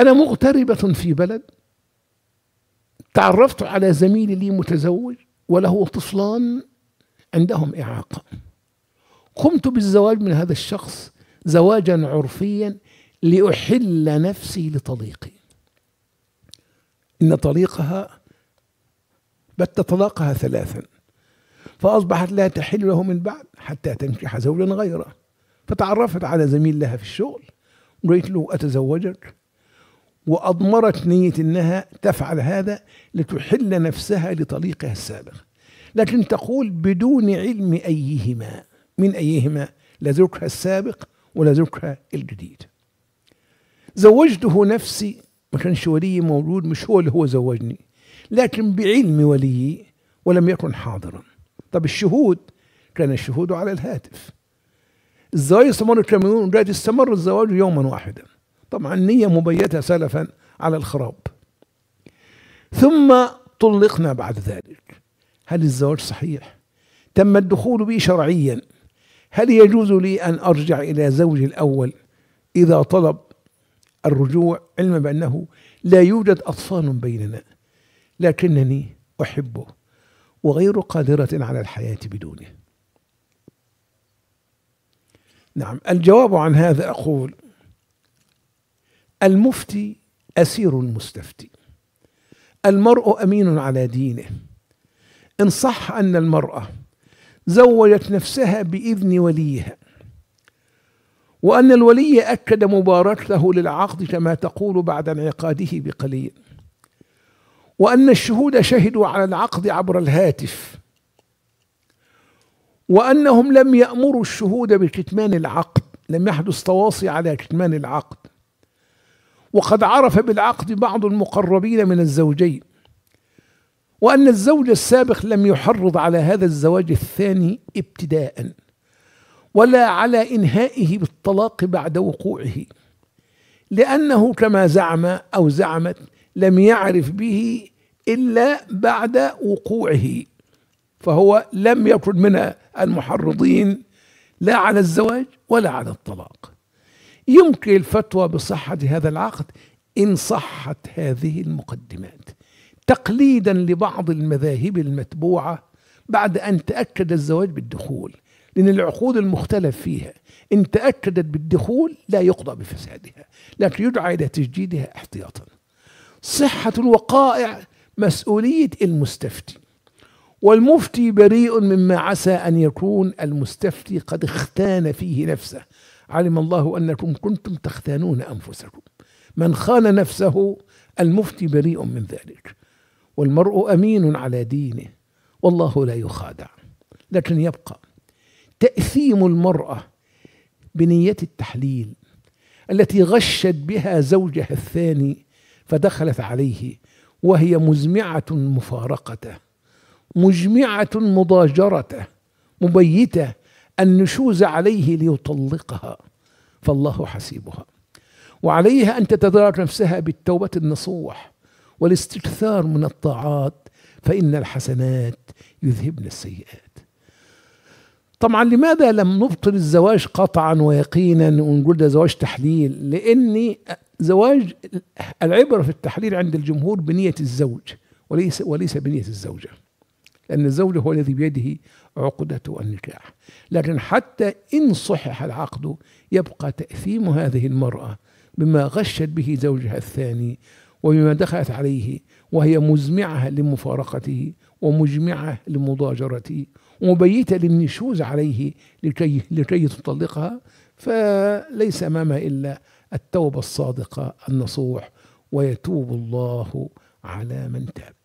أنا مغتربة في بلد تعرفت على زميل لي متزوج وله طفلان عندهم إعاقة قمت بالزواج من هذا الشخص زواجا عرفيا لأحل نفسي لطليقي إن طليقها بت طلاقها ثلاثا فأصبحت لا تحل له من بعد حتى تنكح زوجا غيره فتعرفت على زميل لها في الشغل قلت له أتزوجك وأضمرت نية أنها تفعل هذا لتحل نفسها لطريقها السابق لكن تقول بدون علم أيهما من أيهما لا زوجها السابق ولا زوجها الجديد زوجته نفسي ما كانش ولي موجود مش هو اللي هو زوجني لكن بعلم وليي ولم يكن حاضرا طب الشهود كان الشهود على الهاتف الزواج استمر كم يوم استمر الزواج يوما واحدا طبعا نية مبيتة سلفا على الخراب ثم طلقنا بعد ذلك هل الزواج صحيح تم الدخول بي شرعيا هل يجوز لي أن أرجع إلى زوجي الأول إذا طلب الرجوع علما بأنه لا يوجد أطفال بيننا لكنني أحبه وغير قادرة على الحياة بدونه نعم الجواب عن هذا أقول المفتي أسير المستفتي المرء أمين على دينه إن صح أن المرأة زوجت نفسها بإذن وليها وأن الولي أكد مباركته للعقد كما تقول بعد انعقاده بقليل وأن الشهود شهدوا على العقد عبر الهاتف وأنهم لم يأمروا الشهود بكتمان العقد لم يحدث تواصي على كتمان العقد وقد عرف بالعقد بعض المقربين من الزوجين وأن الزوج السابق لم يحرض على هذا الزواج الثاني ابتداء ولا على إنهائه بالطلاق بعد وقوعه لأنه كما زعم أو زعمت لم يعرف به إلا بعد وقوعه فهو لم يكن من المحرضين لا على الزواج ولا على الطلاق يمكن الفتوى بصحة هذا العقد إن صحت هذه المقدمات تقليدا لبعض المذاهب المتبوعة بعد أن تأكد الزواج بالدخول لأن العقود المختلف فيها إن تأكدت بالدخول لا يقضى بفسادها لكن يدعى إلى تجديدها احتياطا صحة الوقائع مسؤولية المستفتي والمفتي بريء مما عسى أن يكون المستفتي قد اختان فيه نفسه علم الله أنكم كنتم تختانون أنفسكم من خان نفسه المفتي بريء من ذلك والمرء أمين على دينه والله لا يخادع لكن يبقى تأثيم المرأة بنية التحليل التي غشت بها زوجها الثاني فدخلت عليه وهي مزمعة مفارقته مجمعة مضاجرته مبيتة النشوز عليه ليطلقها فالله حسيبها وعليها أن تتدارك نفسها بالتوبة النصوح والاستكثار من الطاعات فإن الحسنات يذهبن السيئات طبعا لماذا لم نبطل الزواج قطعا ويقينا ونقول ده زواج تحليل لأن زواج العبرة في التحليل عند الجمهور بنية الزوج وليس وليس بنية الزوجة لأن الزوج هو الذي بيده عقدة النكاح لكن حتى إن صحح العقد يبقى تأثيم هذه المرأة بما غشت به زوجها الثاني وبما دخلت عليه وهي مزمعة لمفارقته ومجمعة لمضاجرته ومبيتة للنشوز عليه لكي, لكي تطلقها فليس أمامها إلا التوبة الصادقة النصوح ويتوب الله على من تاب